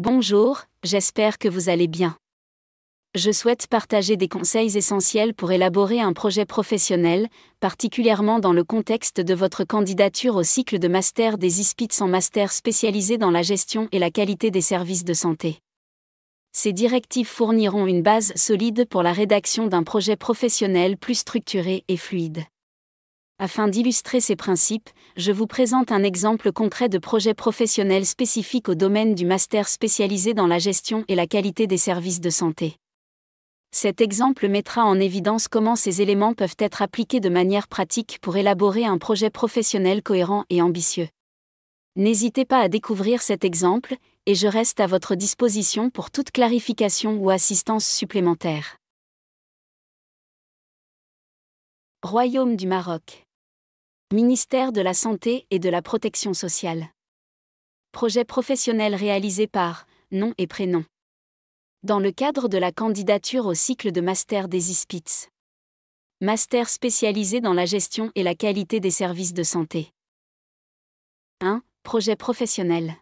Bonjour, j'espère que vous allez bien. Je souhaite partager des conseils essentiels pour élaborer un projet professionnel, particulièrement dans le contexte de votre candidature au cycle de master des ISPITS en master spécialisé dans la gestion et la qualité des services de santé. Ces directives fourniront une base solide pour la rédaction d'un projet professionnel plus structuré et fluide. Afin d'illustrer ces principes, je vous présente un exemple concret de projet professionnel spécifique au domaine du master spécialisé dans la gestion et la qualité des services de santé. Cet exemple mettra en évidence comment ces éléments peuvent être appliqués de manière pratique pour élaborer un projet professionnel cohérent et ambitieux. N'hésitez pas à découvrir cet exemple, et je reste à votre disposition pour toute clarification ou assistance supplémentaire. Royaume du Maroc Ministère de la Santé et de la Protection sociale. Projet professionnel réalisé par Nom et Prénom. Dans le cadre de la candidature au cycle de master des ISPITS. Master spécialisé dans la gestion et la qualité des services de santé. 1. Projet professionnel.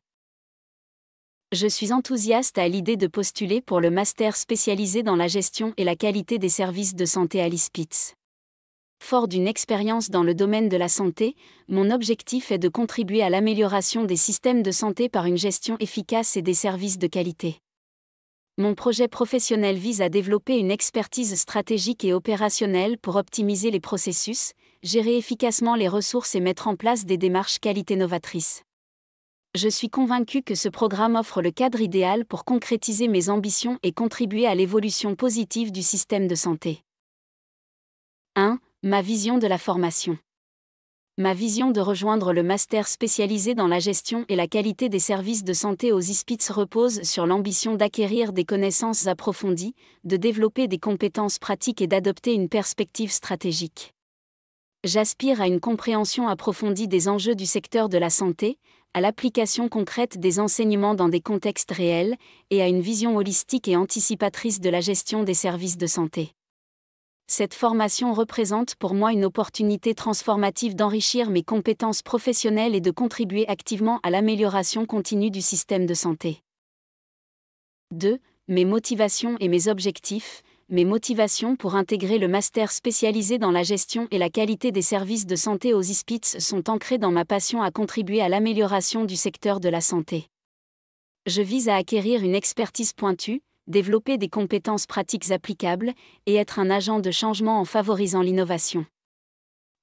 Je suis enthousiaste à l'idée de postuler pour le master spécialisé dans la gestion et la qualité des services de santé à l'ISPITS. Fort d'une expérience dans le domaine de la santé, mon objectif est de contribuer à l'amélioration des systèmes de santé par une gestion efficace et des services de qualité. Mon projet professionnel vise à développer une expertise stratégique et opérationnelle pour optimiser les processus, gérer efficacement les ressources et mettre en place des démarches qualité novatrices. Je suis convaincu que ce programme offre le cadre idéal pour concrétiser mes ambitions et contribuer à l'évolution positive du système de santé. 1. Ma vision de la formation. Ma vision de rejoindre le master spécialisé dans la gestion et la qualité des services de santé aux ISPITS repose sur l'ambition d'acquérir des connaissances approfondies, de développer des compétences pratiques et d'adopter une perspective stratégique. J'aspire à une compréhension approfondie des enjeux du secteur de la santé, à l'application concrète des enseignements dans des contextes réels, et à une vision holistique et anticipatrice de la gestion des services de santé cette formation représente pour moi une opportunité transformative d'enrichir mes compétences professionnelles et de contribuer activement à l'amélioration continue du système de santé. 2. Mes motivations et mes objectifs. Mes motivations pour intégrer le master spécialisé dans la gestion et la qualité des services de santé aux ISPITS sont ancrées dans ma passion à contribuer à l'amélioration du secteur de la santé. Je vise à acquérir une expertise pointue, développer des compétences pratiques applicables et être un agent de changement en favorisant l'innovation.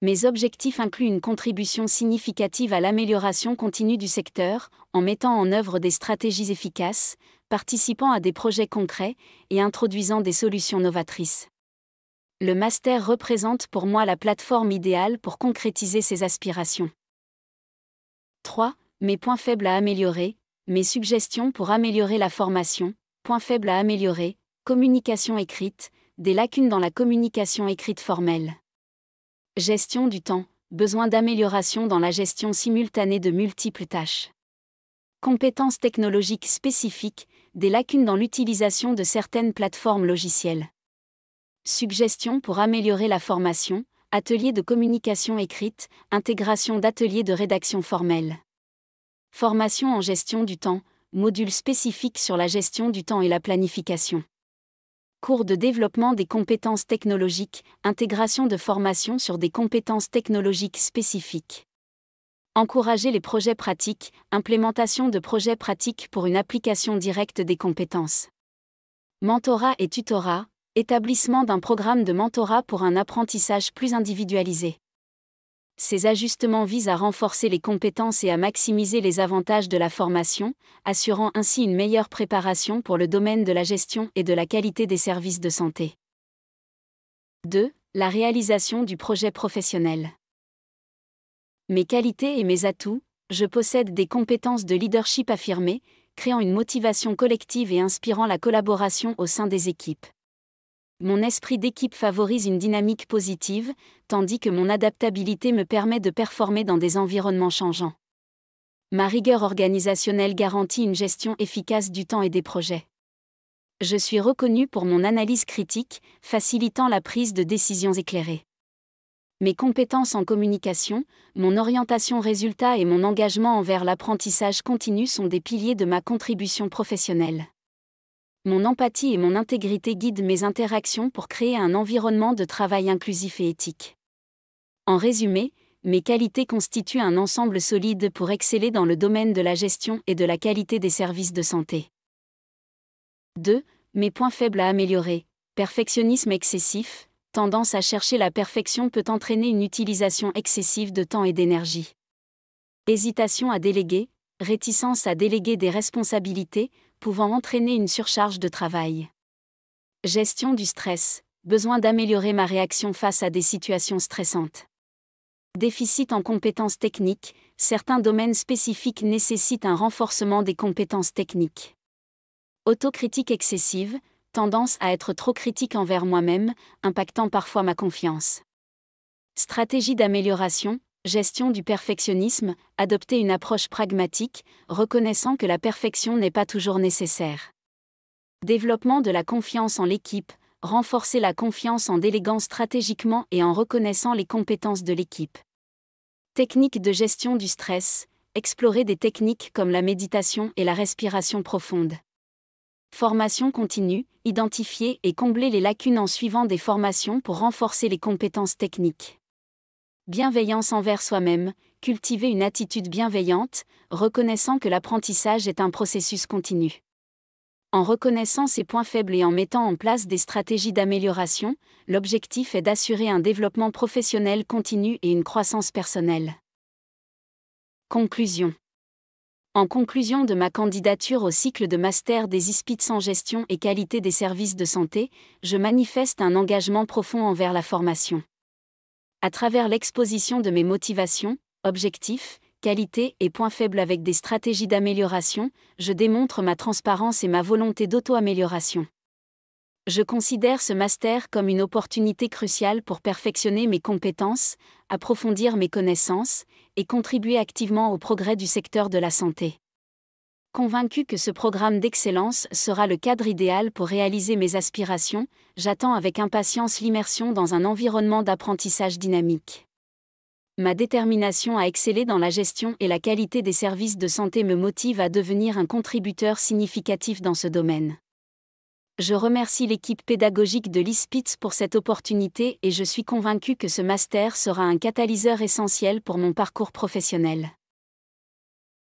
Mes objectifs incluent une contribution significative à l'amélioration continue du secteur, en mettant en œuvre des stratégies efficaces, participant à des projets concrets et introduisant des solutions novatrices. Le master représente pour moi la plateforme idéale pour concrétiser ces aspirations. 3. Mes points faibles à améliorer, mes suggestions pour améliorer la formation, points faibles à améliorer, communication écrite, des lacunes dans la communication écrite formelle. Gestion du temps, besoin d'amélioration dans la gestion simultanée de multiples tâches. Compétences technologiques spécifiques, des lacunes dans l'utilisation de certaines plateformes logicielles. Suggestions pour améliorer la formation, atelier de communication écrite, intégration d'ateliers de rédaction formelle. Formation en gestion du temps, module spécifique sur la gestion du temps et la planification. Cours de développement des compétences technologiques, intégration de formation sur des compétences technologiques spécifiques. Encourager les projets pratiques, implémentation de projets pratiques pour une application directe des compétences. Mentorat et tutorat, établissement d'un programme de mentorat pour un apprentissage plus individualisé ces ajustements visent à renforcer les compétences et à maximiser les avantages de la formation, assurant ainsi une meilleure préparation pour le domaine de la gestion et de la qualité des services de santé. 2. La réalisation du projet professionnel. Mes qualités et mes atouts, je possède des compétences de leadership affirmées, créant une motivation collective et inspirant la collaboration au sein des équipes. Mon esprit d'équipe favorise une dynamique positive, tandis que mon adaptabilité me permet de performer dans des environnements changeants. Ma rigueur organisationnelle garantit une gestion efficace du temps et des projets. Je suis reconnu pour mon analyse critique, facilitant la prise de décisions éclairées. Mes compétences en communication, mon orientation résultat et mon engagement envers l'apprentissage continu sont des piliers de ma contribution professionnelle. Mon empathie et mon intégrité guident mes interactions pour créer un environnement de travail inclusif et éthique. En résumé, mes qualités constituent un ensemble solide pour exceller dans le domaine de la gestion et de la qualité des services de santé. 2. Mes points faibles à améliorer. Perfectionnisme excessif. Tendance à chercher la perfection peut entraîner une utilisation excessive de temps et d'énergie. Hésitation à déléguer. Réticence à déléguer des responsabilités, pouvant entraîner une surcharge de travail. Gestion du stress, besoin d'améliorer ma réaction face à des situations stressantes. Déficit en compétences techniques, certains domaines spécifiques nécessitent un renforcement des compétences techniques. Autocritique excessive, tendance à être trop critique envers moi-même, impactant parfois ma confiance. Stratégie d'amélioration, gestion du perfectionnisme, adopter une approche pragmatique, reconnaissant que la perfection n'est pas toujours nécessaire. Développement de la confiance en l'équipe, renforcer la confiance en déléguant stratégiquement et en reconnaissant les compétences de l'équipe. Technique de gestion du stress, explorer des techniques comme la méditation et la respiration profonde. Formation continue, identifier et combler les lacunes en suivant des formations pour renforcer les compétences techniques bienveillance envers soi-même, cultiver une attitude bienveillante, reconnaissant que l'apprentissage est un processus continu. En reconnaissant ses points faibles et en mettant en place des stratégies d'amélioration, l'objectif est d'assurer un développement professionnel continu et une croissance personnelle. Conclusion. En conclusion de ma candidature au cycle de master des ISPITS en gestion et qualité des services de santé, je manifeste un engagement profond envers la formation à travers l'exposition de mes motivations, objectifs, qualités et points faibles avec des stratégies d'amélioration, je démontre ma transparence et ma volonté d'auto-amélioration. Je considère ce master comme une opportunité cruciale pour perfectionner mes compétences, approfondir mes connaissances et contribuer activement au progrès du secteur de la santé. Convaincu que ce programme d'excellence sera le cadre idéal pour réaliser mes aspirations, j'attends avec impatience l'immersion dans un environnement d'apprentissage dynamique. Ma détermination à exceller dans la gestion et la qualité des services de santé me motive à devenir un contributeur significatif dans ce domaine. Je remercie l'équipe pédagogique de l'ISPITS pour cette opportunité et je suis convaincu que ce master sera un catalyseur essentiel pour mon parcours professionnel.